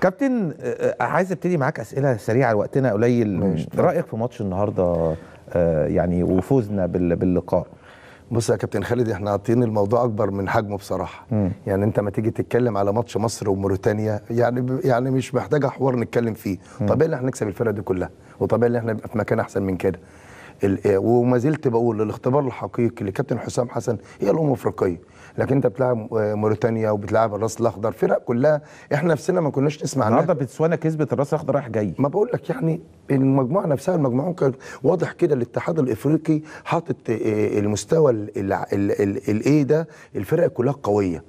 كابتن آه، آه، عايز ابتدي معاك اسئله سريعه وقتنا قليل رايك في ماتش النهارده آه، يعني وفوزنا باللقاء بص يا كابتن خالد احنا عاطين الموضوع اكبر من حجمه بصراحه مم. يعني انت ما تيجي تتكلم على ماتش مصر وموريتانيا يعني يعني مش محتاجه حوار نتكلم فيه طبيعي ان احنا نكسب الفرقه دي كلها وطبيعي ان احنا نبقى في مكان احسن من كده إيه، وما زلت بقول الاختبار الحقيقي لكابتن حسام حسن هي الامم الافريقيه لكن انت بتلعب آه، موريتانيا وبتلعب الراس الاخضر فرق كلها احنا نفسنا ما كناش نسمع عنها النهارده بتسوانا كسبت الراس الاخضر رايح جاي ما بقول لك يعني المجموعه نفسها المجموعه كان واضح كده الاتحاد الافريقي حاطط آه، آه، المستوى الايه ده الفرق كلها قويه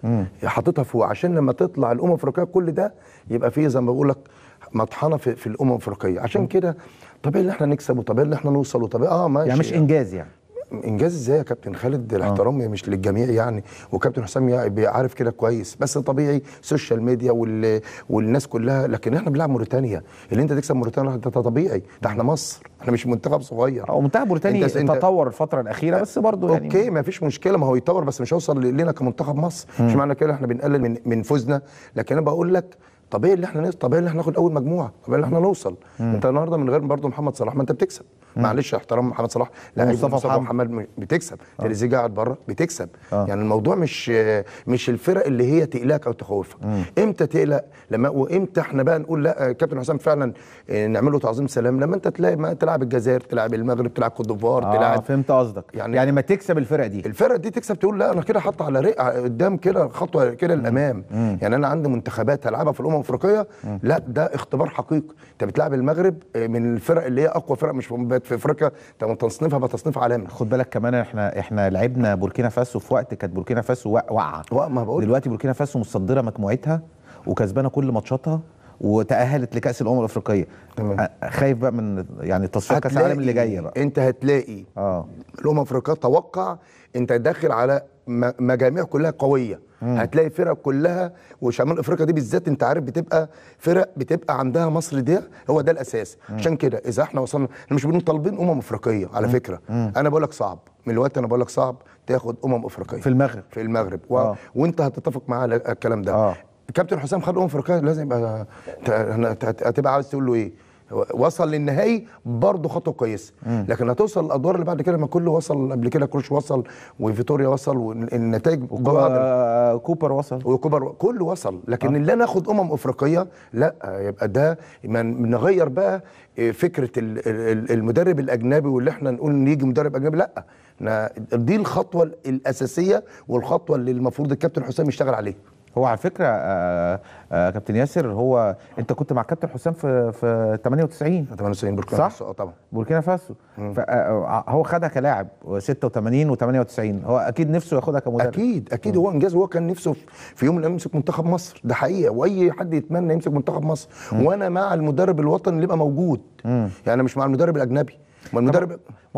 حاططها فوق عشان لما تطلع الامم الافريقيه كل ده يبقى فيه زي ما بقول لك مطحنه في, في الامم الافريقيه عشان كده طبيعي ان احنا نكسب وطبيعي ان احنا نوصل وطبيعي اه ماشي يعني مش انجاز يعني انجاز ازاي يا كابتن خالد آه. الاحترام مش للجميع يعني وكابتن حسام عارف كده كويس بس طبيعي سوشيال ميديا وال... والناس كلها لكن احنا بنلعب موريتانيا اللي انت تكسب موريتانيا ده طبيعي ده احنا مصر احنا مش منتخب صغير او آه، منتخب موريتانيا انت... تطور الفتره الاخيره بس برضه يعني اوكي ما فيش مشكله ما هو يتطور بس مش هيوصل لنا كمنتخب مصر مش معنى كده احنا بنقلل من من فوزنا لكن انا بقول لك طبيعي اللي احنا طبيعي اللي احنا ناخد اول مجموعه طبيعي اللي احنا نوصل انت النهارده من غير برضه محمد صلاح ما انت بتكسب معلش احترام محمد صلاح لا مصطفى محمد, بتكسب آه. تريزيجيه قاعد بره بتكسب آه. يعني الموضوع مش مش الفرق اللي هي تقلقك او تخوفك امتى تقلق لما وامتى احنا بقى نقول لا كابتن حسام فعلا آه، نعمل له تعظيم سلام لما انت تلاقي ما تلعب الجزائر تلعب المغرب تلعب كوت ديفوار آه تلعب فهمت قصدك يعني يعني ما تكسب الفرق دي الفرق دي تكسب تقول لا انا كده حاطه على رق قدام كده خطوه كده للامام يعني انا عندي منتخبات هلعبها في الامم الافريقيه لا ده اختبار حقيقي انت بتلعب المغرب آه، من الفرق اللي هي اقوى فرق مش كانت في افريقيا تم تصنيفها بتصنيف عالمي خد بالك كمان احنا احنا لعبنا بوركينا فاسو في وقت كانت بوركينا فاسو واقعه دلوقتي بوركينا فاسو متصدره مجموعتها وكسبانه كل ماتشاتها وتاهلت لكاس الامم الافريقيه خايف بقى من يعني تصفيات كاس العالم اللي جايه بقى انت هتلاقي اه الامم الافريقيه توقع انت داخل على مجاميع كلها قويه مم. هتلاقي فرق كلها وشمال افريقيا دي بالذات انت عارف بتبقى فرق بتبقى عندها مصر دي هو ده الاساس مم. عشان كده اذا احنا وصلنا احنا مش بنقول طالبين امم افريقيه على مم. فكره مم. انا بقول لك صعب من الوقت انا بقول لك صعب تاخد امم افريقيه في المغرب في المغرب و... آه. وانت هتتفق معايا على الكلام ده آه. الكابتن حسام خد افريقيا لازم يبقى هتبقى عاوز تقول له ايه وصل للنهائي برضه خطوه كويسه لكن هتوصل الادوار اللي بعد كده ما كله وصل قبل كده كروش وصل وفيتوريا وصل والنتائج وكوبر وصل وكوبر كله وصل لكن آه. اللي انا اخد امم افريقيه لا يبقى ده نغير بقى آه، فكره المدرب الاجنبي واللي احنا نقول نيجي مدرب اجنبي لا دي الخطوه الاساسيه والخطوه اللي المفروض الكابتن حسام يشتغل عليها هو على فكره آآ آه، آآ آه، آه، كابتن ياسر هو انت كنت مع كابتن حسام في في 98 98 بوركينا فاسو اه طبعا بوركينا فاسو هو خدها كلاعب 86 و98 هو اكيد نفسه ياخدها كمدرب اكيد اكيد مم. هو انجاز هو كان نفسه في يوم من الايام يمسك منتخب مصر ده حقيقه واي حد يتمنى يمسك منتخب مصر مم. وانا مع المدرب الوطني اللي يبقى موجود مم. يعني مش مع المدرب الاجنبي ما المدرب ممكن